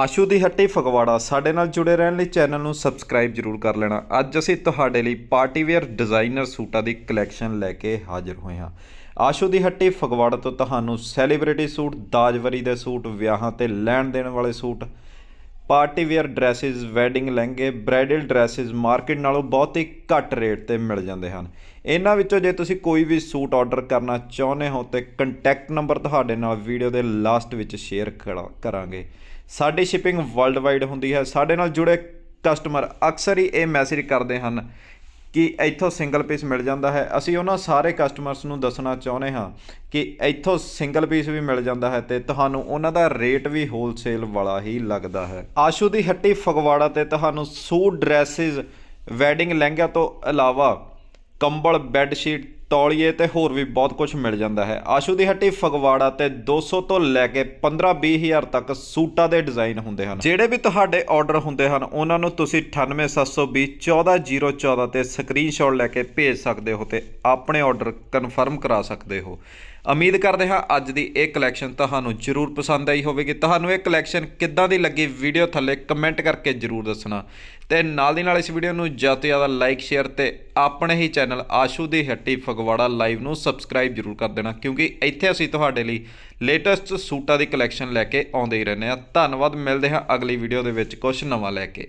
ਆਸ਼ੂ ਦੀ ਹੱਟੀ ਫਗਵਾੜਾ ਸਾਡੇ ਨਾਲ ਜੁੜੇ ਰਹਿਣ ਲਈ ਚੈਨਲ ਨੂੰ ਸਬਸਕ੍ਰਾਈਬ ਜਰੂਰ ਕਰ ਲੈਣਾ ਅੱਜ ਅਸੀਂ ਤੁਹਾਡੇ ਲਈ ਪਾਰਟੀ ਵੇਅਰ ਡਿਜ਼ਾਈਨਰ ਸੂਟਾਂ ਦੀ ਕਲੈਕਸ਼ਨ ਲੈ ਕੇ ਹਾਜ਼ਰ ਹੋਏ ਹਾਂ ਆਸ਼ੂ ਦੀ ਹੱਟੀ ਫਗਵਾੜਾ ਤੋਂ ਤੁਹਾਨੂੰ ਸੈਲੀਬ੍ਰਿਟੀ ਸੂਟ ਦਾਜਵਰੀ ਦੇ ਸੂਟ ਵਿਆਹਾਂ ਤੇ ਲੈਣ ਦੇਣ ਵਾਲੇ suit party wear dresses wedding ਲਹਿੰਗੇ ਬ੍ਰਾਈਡਲ ਡਰੈਸਸ ਮਾਰਕੀਟ ਨਾਲੋਂ ਬਹੁਤ ਹੀ ਘੱਟ ਰੇਟ ਤੇ ਮਿਲ ਜਾਂਦੇ ਹਨ ਇਹਨਾਂ ਵਿੱਚੋਂ ਜੇ ਤੁਸੀਂ ਕੋਈ ਵੀ ਸੂਟ ਆਰਡਰ ਕਰਨਾ ਚਾਹੁੰਦੇ ਹੋ ਤੇ ਕੰਟੈਕਟ ਨੰਬਰ ਤੁਹਾਡੇ ਨਾਲ ਵੀਡੀਓ ਦੇ ਲਾਸਟ ਵਿੱਚ ਸ਼ੇਅਰ ਕਰਾਂਗੇ ਸਾਡੀ ਸ਼ਿਪਿੰਗ ਵਰਲਡ ਵਾਈਡ ਹੁੰਦੀ ਹੈ ਸਾਡੇ ਨਾਲ ਜੁੜੇ ਕਸਟਮਰ ਅਕਸਰ ਹੀ ਇਹ ਮੈਸੇਜ ਕਰਦੇ ਹਨ ਕਿ ਇੱਥੋਂ ਸਿੰਗਲ ਪੀਸ ਮਿਲ ਜਾਂਦਾ ਹੈ ਅਸੀਂ ਉਹਨਾਂ ਸਾਰੇ ਕਸਟਮਰਸ ਨੂੰ ਦੱਸਣਾ ਚਾਹੁੰਦੇ ਹਾਂ ਕਿ ਇੱਥੋਂ ਸਿੰਗਲ ਪੀਸ ਵੀ ਮਿਲ ਜਾਂਦਾ ਹੈ ਤੇ ਤੁਹਾਨੂੰ ਉਹਨਾਂ ਦਾ ਰੇਟ ਵੀ ਹੋਲਸੇਲ ਵਾਲਾ ਹੀ ਲੱਗਦਾ ਹੈ ਆਸ਼ੂ ਦੀ ਹੱਟੀ ਫਗਵਾੜਾ ਤੇ ਤੁਹਾਨੂੰ ਸੂਟ ਡਰੈਸਸ ਵੈਡਿੰਗ ਲਹਿੰਗਾ ਤੋਂ ਇਲਾਵਾ ਕੰਬਲ ਬੈੱਡ ਸ਼ੀਟ ਤੌਲੀਏ ਤੇ ਹੋਰ ਵੀ ਬਹੁਤ ਕੁਝ ਮਿਲ ਜਾਂਦਾ ਹੈ ਆਸ਼ੂ ਦੀ ਹੱਟੀ ਫਗਵਾੜਾ ਤੇ 200 ਤੋਂ ਲੈ ਕੇ 15-20000 ਤੱਕ ਸੂਟਾਂ ਦੇ ਡਿਜ਼ਾਈਨ ਹੁੰਦੇ ਹਨ ਜਿਹੜੇ ਵੀ ਤੁਹਾਡੇ ਆਰਡਰ ਹੁੰਦੇ ਹਨ ਉਹਨਾਂ ਨੂੰ ਤੁਸੀਂ 9872014014 ਤੇ ਸਕਰੀਨਸ਼ਾਟ ਲੈ ਕੇ ਭੇਜ ਸਕਦੇ ਹੋ ਤੇ ਆਪਣੇ ਆਰਡਰ ਕਨਫਰਮ ਕਰਾ ਸਕਦੇ ਹੋ ਉਮੀਦ ਕਰਦੇ ਹਾਂ ਅੱਜ ਦੀ ਇਹ ਕਲੈਕਸ਼ਨ ਤੁਹਾਨੂੰ ਜ਼ਰੂਰ ਪਸੰਦ ਆਈ ਹੋਵੇਗੀ ਤੁਹਾਨੂੰ ਇਹ ਕਲੈਕਸ਼ਨ ਕਿੱਦਾਂ ਦੀ ਲੱਗੀ ਵੀਡੀਓ ਥੱਲੇ ਕਮੈਂਟ ਕਰਕੇ ਜ਼ਰੂਰ ਦੱਸਣਾ ਤੇ ਨਾਲ ਦੀ ਨਾਲ ਇਸ ਵੀਡੀਓ ਨੂੰ ਜ਼ਿਆਦਾ ਤੋਂ ਜ਼ਿਆਦਾ ਲਾਈਕ ਸ਼ੇਅਰ ਤੇ ਆਪਣੇ ਹੀ ਚੈਨਲ ਆਸ਼ੂ ਦੀ ਹੱਟੀ ਫਗਵਾੜਾ ਲਾਈਵ ਨੂੰ ਸਬਸਕ੍ਰਾਈਬ ਜਰੂਰ ਕਰ ਦੇਣਾ ਕਿਉਂਕਿ ਇੱਥੇ ਅਸੀਂ ਤੁਹਾਡੇ ਲਈ ਲੇਟੈਸਟ ਸੂਟਾਂ ਦੀ ਕਲੈਕਸ਼ਨ ਲੈ ਕੇ ਆਉਂਦੇ ਹੀ ਰਹਿੰਦੇ ਹਾਂ ਧੰਨਵਾਦ ਮਿਲਦੇ ਹਾਂ ਅਗਲੀ ਵੀਡੀਓ ਦੇ ਵਿੱਚ ਕੁਝ ਨਵਾਂ ਲੈ ਕੇ